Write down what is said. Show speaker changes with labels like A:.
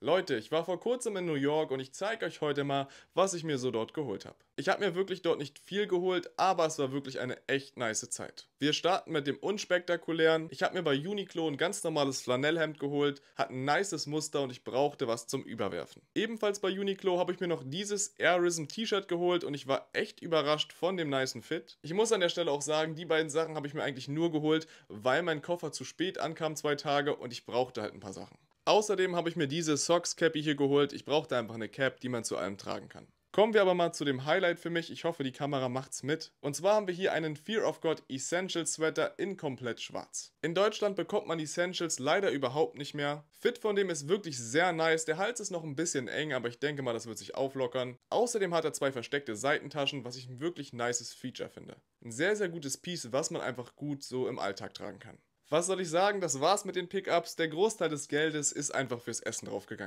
A: Leute, ich war vor kurzem in New York und ich zeige euch heute mal, was ich mir so dort geholt habe. Ich habe mir wirklich dort nicht viel geholt, aber es war wirklich eine echt nice Zeit. Wir starten mit dem unspektakulären. Ich habe mir bei Uniqlo ein ganz normales Flanellhemd geholt, hat ein nices Muster und ich brauchte was zum Überwerfen. Ebenfalls bei Uniqlo habe ich mir noch dieses Airism T-Shirt geholt und ich war echt überrascht von dem nicen Fit. Ich muss an der Stelle auch sagen, die beiden Sachen habe ich mir eigentlich nur geholt, weil mein Koffer zu spät ankam zwei Tage und ich brauchte halt ein paar Sachen. Außerdem habe ich mir diese Socks Cappy hier geholt. Ich brauchte einfach eine Cap, die man zu allem tragen kann. Kommen wir aber mal zu dem Highlight für mich. Ich hoffe, die Kamera macht's mit. Und zwar haben wir hier einen Fear of God Essential Sweater in komplett schwarz. In Deutschland bekommt man Essentials leider überhaupt nicht mehr. Fit von dem ist wirklich sehr nice. Der Hals ist noch ein bisschen eng, aber ich denke mal, das wird sich auflockern. Außerdem hat er zwei versteckte Seitentaschen, was ich ein wirklich nices Feature finde. Ein sehr, sehr gutes Piece, was man einfach gut so im Alltag tragen kann was soll ich sagen, das war's mit den Pickups. Der Großteil des Geldes ist einfach fürs Essen draufgegangen.